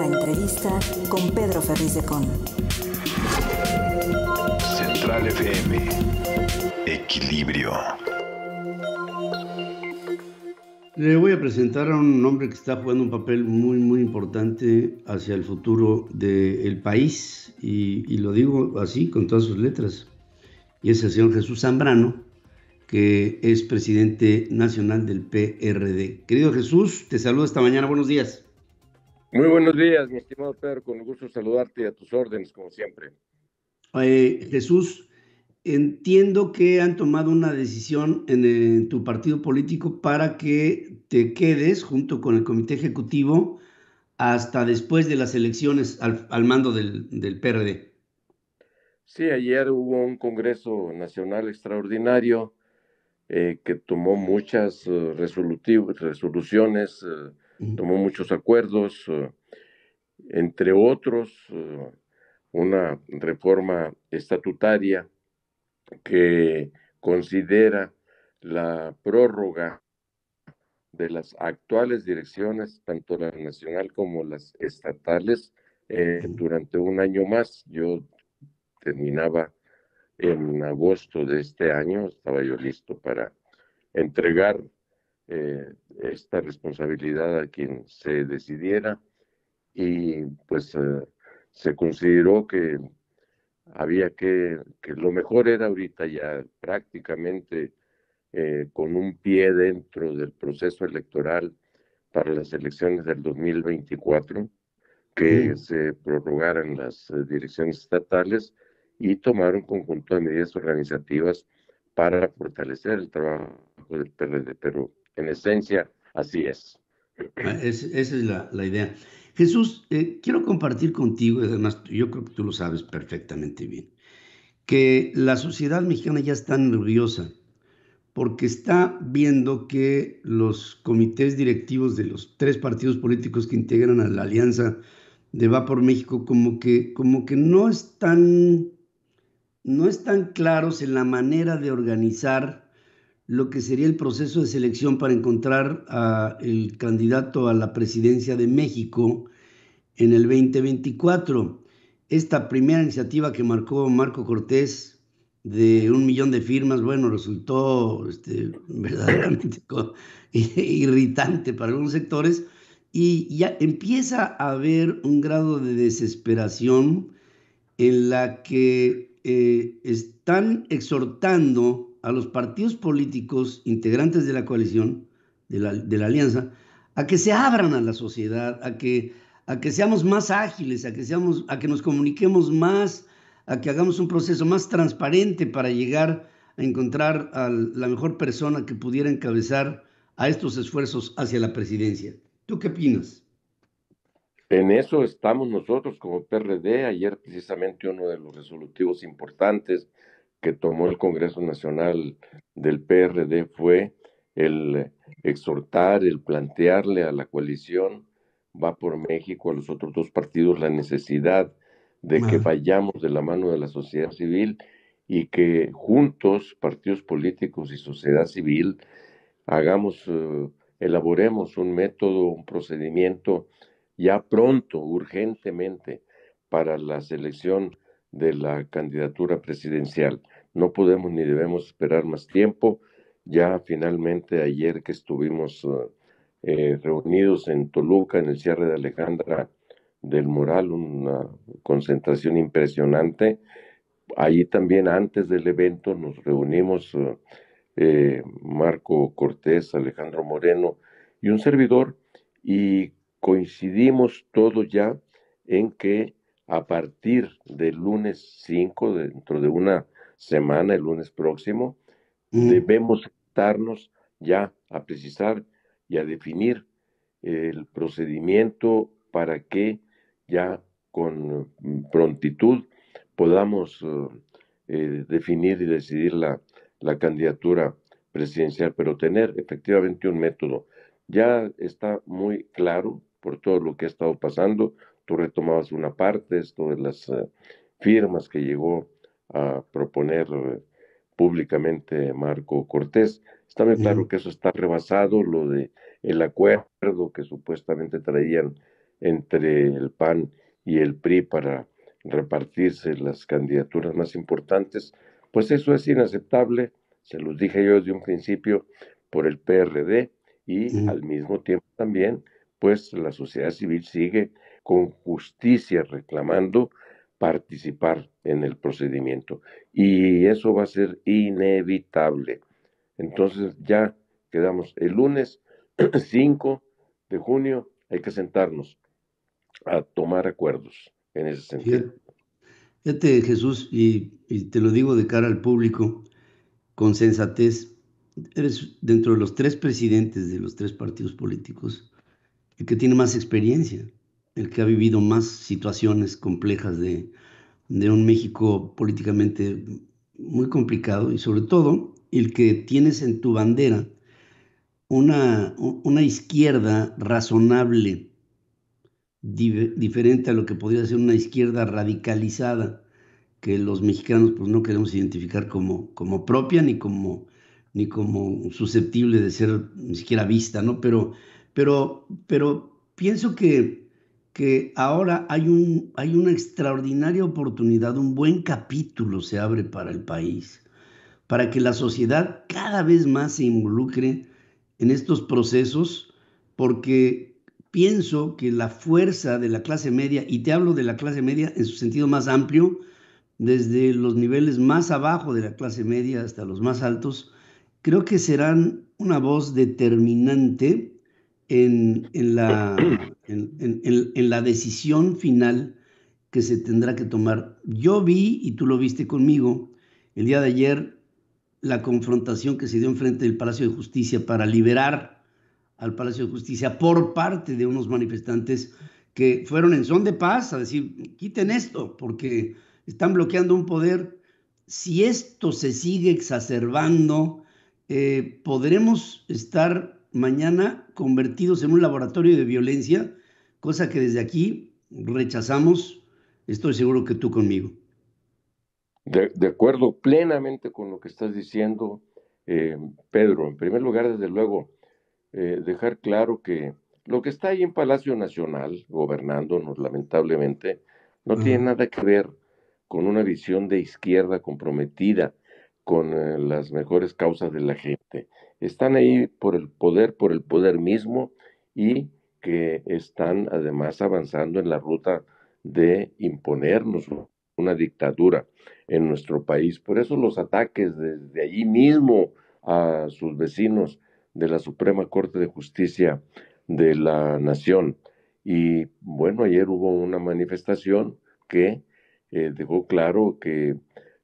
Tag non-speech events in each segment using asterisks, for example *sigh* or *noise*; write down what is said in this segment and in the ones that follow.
La entrevista con Pedro Ferriz de Con. Central FM. Equilibrio. Le voy a presentar a un hombre que está jugando un papel muy, muy importante hacia el futuro del país, y, y lo digo así, con todas sus letras. Y es el señor Jesús Zambrano, que es presidente nacional del PRD. Querido Jesús, te saludo esta mañana, buenos días. Muy buenos días, mi estimado Pedro, con gusto saludarte y a tus órdenes, como siempre. Jesús, entiendo que han tomado una decisión en, tu partido político para que te quedes junto con el comité ejecutivo hasta después de las elecciones al, mando del, del PRD. Sí, ayer hubo un Congreso Nacional extraordinario eh, que tomó muchas eh, resoluciones eh, tomó muchos acuerdos, eh, entre otros eh, una reforma estatutaria que considera la prórroga de las actuales direcciones, tanto la nacional como las estatales, eh, durante un año más. Yo terminaba en agosto de este año, estaba yo listo para entregar eh, esta responsabilidad a quien se decidiera y pues eh, se consideró que había que, que lo mejor era ahorita ya prácticamente eh, con un pie dentro del proceso electoral para las elecciones del 2024, que se prorrogaran las direcciones estatales y tomar un conjunto de medidas organizativas para fortalecer el trabajo del PRD. Perú en esencia, así es. Ah, esa es la, idea. Jesús, eh, quiero compartir contigo, además yo creo que tú lo sabes perfectamente bien, que la sociedad mexicana ya está nerviosa porque está viendo que los comités directivos de los tres partidos políticos que integran a la alianza de Va por México como que, como que no están no están claros en la manera de organizar lo que sería el proceso de selección para encontrar al candidato a la presidencia de México en el 2024. Esta primera iniciativa que marcó Marco Cortés de un millón de firmas, bueno, resultó este, *laughs* verdaderamente *laughs* irritante para algunos sectores y ya empieza a haber un grado de desesperación en la que eh, están exhortando a los partidos políticos integrantes de la coalición, de la, alianza, a que se abran a la sociedad, a que, a que seamos más ágiles, a que, seamos, a que nos comuniquemos más, a que hagamos un proceso más transparente para llegar a encontrar a la mejor persona que pudiera encabezar a estos esfuerzos hacia la presidencia. ¿Tú qué opinas? En eso estamos nosotros como PRD. Ayer precisamente uno de los resolutivos importantes que tomó el Congreso Nacional del PRD fue el exhortar, el plantearle a la coalición Va por México, a los otros dos partidos, la necesidad de que vayamos de la mano de la sociedad civil y que juntos, partidos políticos y sociedad civil, hagamos, eh, elaboremos un método, un procedimiento ya pronto, urgentemente, para la selección de la candidatura presidencial. No podemos ni debemos esperar más tiempo. Ya finalmente ayer que estuvimos eh, eh, reunidos en Toluca, en el cierre de Alejandra del Moral, una concentración impresionante. Allí también antes del evento nos reunimos eh, Marco Cortés, Alejandro Moreno y un servidor y coincidimos todos ya en que a partir del lunes 5, dentro de una semana, el lunes próximo, debemos estarnos ya a precisar y a definir el procedimiento para que ya con mm, prontitud podamos eh, eh, definir y decidir la, la, candidatura presidencial, pero tener efectivamente un método. Ya está muy claro por todo lo que ha estado pasando, tú retomabas una parte, esto de las eh, firmas que llegó a proponer eh, públicamente Marco Cortés. Está bien claro que eso está rebasado, lo de el acuerdo que supuestamente traían entre el PAN y el PRI para repartirse las candidaturas más importantes, pues eso es inaceptable, se los dije yo desde un principio, por el PRD y al mismo tiempo también, pues la sociedad civil sigue con justicia reclamando participar en el procedimiento. Y eso va a ser inevitable. Entonces ya quedamos el lunes 5 *clears throat* de junio, hay que sentarnos a tomar acuerdos en ese sentido. Fíjate, Jesús, y, y te lo digo de cara al público, con sensatez, eres dentro de los tres presidentes de los tres partidos políticos el que tiene más experiencia el que ha vivido más situaciones complejas de, un México políticamente muy complicado y sobre todo el que tienes en tu bandera una, una izquierda razonable, diferente a lo que podría ser una izquierda radicalizada, que los mexicanos pues, no queremos identificar como, como propia ni como, ni como susceptible de ser ni siquiera vista, ¿no? Pero, pero, pero pienso que que ahora hay, un, hay una extraordinaria oportunidad, un buen capítulo se abre para el país, para que la sociedad cada vez más se involucre en estos procesos, porque pienso que la fuerza de la clase media, y te hablo de la clase media en su sentido más amplio, desde los niveles más abajo de la clase media hasta los más altos, creo que serán una voz determinante en, la, en, la, decisión final que se tendrá que tomar. Yo vi, y tú lo viste conmigo, el día de ayer, la confrontación que se dio frente del Palacio de Justicia para liberar al Palacio de Justicia por parte de unos manifestantes que fueron en son de paz a decir, quiten esto, porque están bloqueando un poder. Si esto se sigue exacerbando, eh, podremos estar mañana convertidos en un laboratorio de violencia, cosa que desde aquí rechazamos, estoy seguro que tú conmigo. De, acuerdo plenamente con lo que estás diciendo, eh, Pedro. En primer lugar, desde luego, eh, dejar claro que lo que está ahí en Palacio Nacional, gobernándonos lamentablemente, no tiene nada que ver con una visión de izquierda comprometida con eh, las mejores causas de la gente están ahí por el poder, por el poder mismo y que están además avanzando en la ruta de imponernos una dictadura en nuestro país. Por eso los ataques desde allí mismo a sus vecinos de la Suprema Corte de Justicia de la Nación. Y bueno, ayer hubo una manifestación que eh, dejó claro que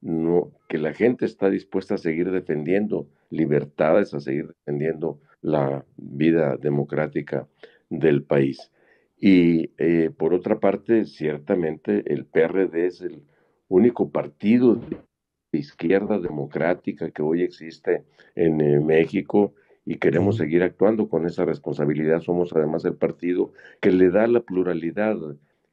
no, que la gente está dispuesta a seguir defendiendo libertades, a seguir defendiendo la vida democrática del país. Y eh, por otra parte, ciertamente el PRD es el único partido de izquierda democrática que hoy existe en eh, México y queremos seguir actuando con esa responsabilidad. Somos además el partido que le da la pluralidad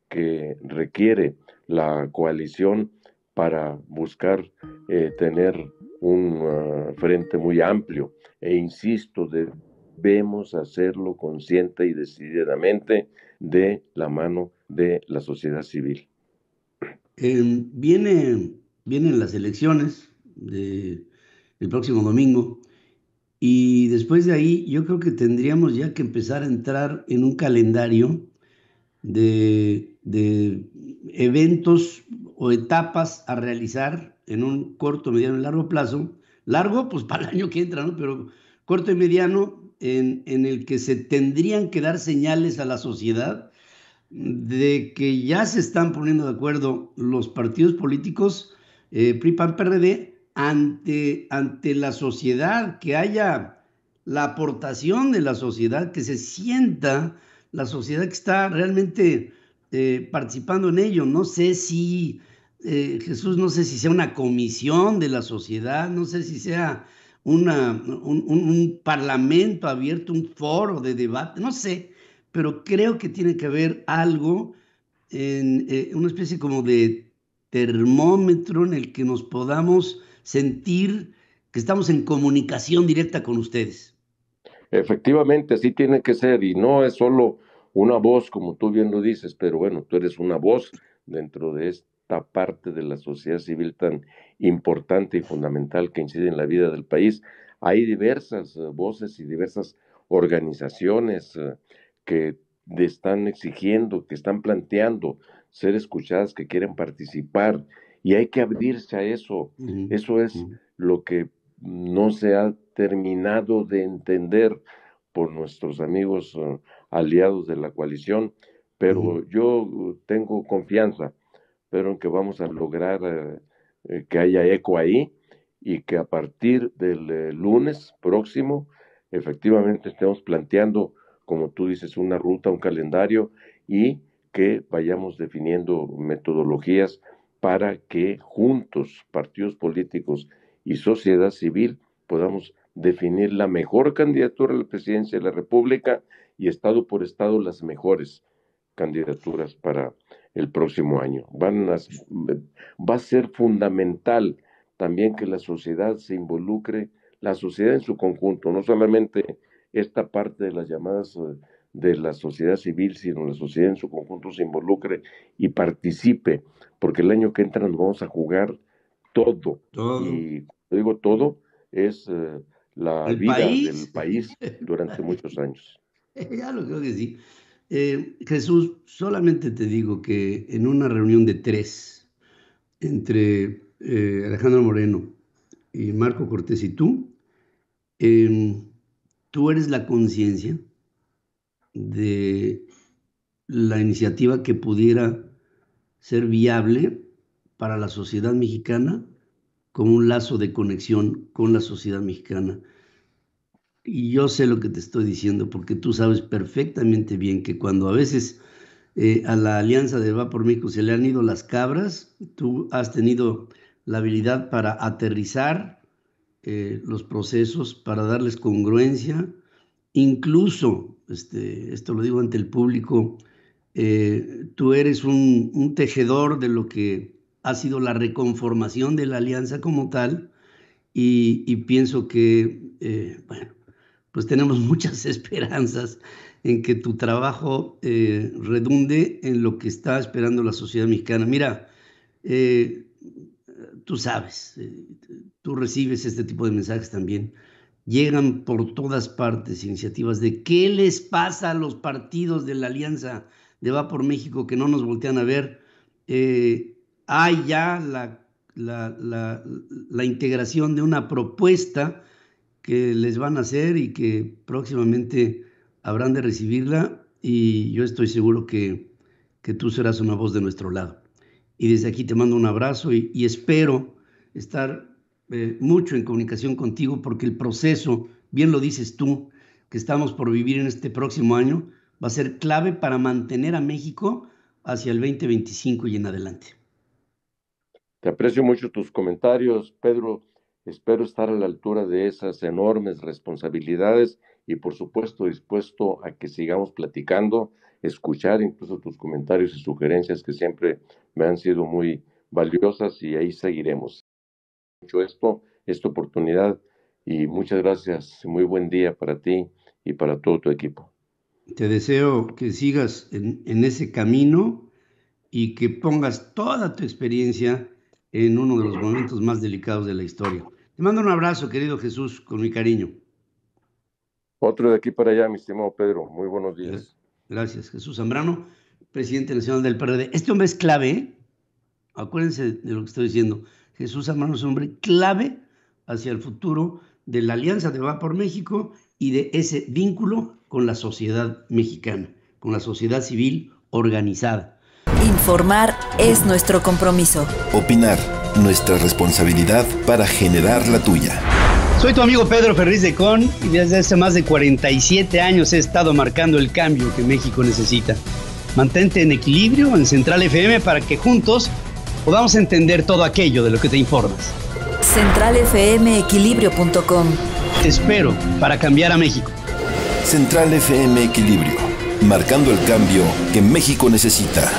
que requiere la coalición para buscar eh, tener un ah, frente muy amplio. E insisto, debemos hacerlo consciente y decididamente de la mano de la sociedad civil. Em, vienen las elecciones el próximo domingo y después de ahí yo creo que tendríamos ya que empezar a entrar en un calendario de, de eventos o etapas a realizar en un corto, mediano y largo plazo. Largo, pues para el año que entra, ¿no? Pero corto y mediano en, en el que se tendrían que dar señales a la sociedad de que ya se están poniendo de acuerdo los partidos políticos eh, PRI, PAN, PRD ante, ante la sociedad, que haya la aportación de la sociedad, que se sienta la sociedad que está realmente eh, participando en ello. No sé si eh, Jesús, no sé si sea una comisión de la sociedad, no sé si sea un, parlamento abierto, un foro de debate, no sé, pero creo que tiene que haber algo, en, eh, una especie como de termómetro en el que nos podamos sentir que estamos en comunicación directa con ustedes. Efectivamente, así tiene que ser, y no es solo una voz, como tú bien lo dices, pero bueno, tú eres una voz dentro de este parte de la sociedad civil tan importante y fundamental que incide en la vida del país. Hay diversas eh, voces y diversas organizaciones eh, que están exigiendo, que están planteando ser escuchadas, que quieren participar y hay que abrirse a eso. Eso es lo que no se ha terminado de entender por nuestros amigos eh, aliados de la coalición, pero yo uh, tengo confianza espero que vamos a lograr eh, eh, que haya eco ahí y que a partir del eh, lunes próximo efectivamente estemos planteando, como tú dices, una ruta, un calendario y que vayamos definiendo metodologías para que juntos, partidos políticos y sociedad civil, podamos definir la mejor candidatura a la presidencia de la República y Estado por Estado las mejores candidaturas para el próximo año. va a ser fundamental también que la sociedad se involucre, la sociedad en su conjunto, no solamente esta parte de las llamadas eh, de la sociedad civil, sino la sociedad en su conjunto se involucre y participe, porque el año que entra nos vamos a jugar todo. todo. Y digo todo, es eh, la vida del país *laughs* durante muchos años. *laughs* ya lo creo que sí. Eh, Jesús, solamente te digo que en una reunión de tres entre eh, Alejandro Moreno y Marco Cortés y tú, em, tú eres la conciencia de la iniciativa que pudiera ser viable para la sociedad mexicana como un lazo de conexión con la sociedad mexicana y yo sé lo que te estoy diciendo porque tú sabes perfectamente bien que cuando a veces eh, a la alianza de Va por México se le han ido las cabras, tú has tenido la habilidad para aterrizar eh, los procesos, para darles congruencia, incluso, este, esto lo digo ante el público, eh, tú eres un, tejedor de lo que ha sido la reconformación de la alianza como tal y, pienso que, bueno, pues tenemos muchas *laughs* esperanzas en que tu trabajo eh, redunde en lo que está esperando la sociedad mexicana. Mira, eh, tú sabes, eh, tú recibes este tipo de mensajes también. Llegan por todas partes iniciativas de qué les pasa a los partidos de la alianza de Va por México que no nos voltean a ver. hay ya la, la integración de una propuesta que les van a hacer y que próximamente habrán de recibirla y yo estoy seguro que, tú serás una voz de nuestro lado. Y desde aquí te mando un abrazo y, espero estar eh, mucho en comunicación contigo porque el proceso, bien lo dices tú, que estamos por vivir en este próximo año, va a ser clave para mantener a México hacia el 2025 y en adelante. Te aprecio mucho tus comentarios, Pedro. Espero estar a la altura de esas enormes responsabilidades y por supuesto dispuesto a que sigamos platicando, escuchar incluso tus comentarios y sugerencias que siempre me han sido muy valiosas y ahí seguiremos. hecho, esto, esta oportunidad y muchas gracias. Muy buen día para ti y para todo tu equipo. Te deseo que sigas en ese camino y que pongas toda tu experiencia en uno de los momentos más delicados de la historia. Te mando un abrazo, querido Jesús, con mi cariño. Otro de aquí para allá, mi estimado Pedro. Muy buenos días. Gracias, Jesús Zambrano, presidente nacional del PRD. Este hombre es clave, ¿eh? acuérdense de lo que estoy diciendo. Jesús Zambrano es un hombre clave hacia el futuro de la alianza de Va por México y de ese vínculo con la sociedad mexicana, con la sociedad civil organizada. Informar es nuestro compromiso. Opinar nuestra responsabilidad para generar la tuya. Soy tu amigo Pedro Ferriz de Con y desde hace más de 47 años he estado marcando el cambio que México necesita. Mantente en equilibrio en Central FM para que juntos podamos entender todo aquello de lo que te informas. Equilibrio.com. Te espero para cambiar a México. Central FM Equilibrio, marcando el cambio que México necesita.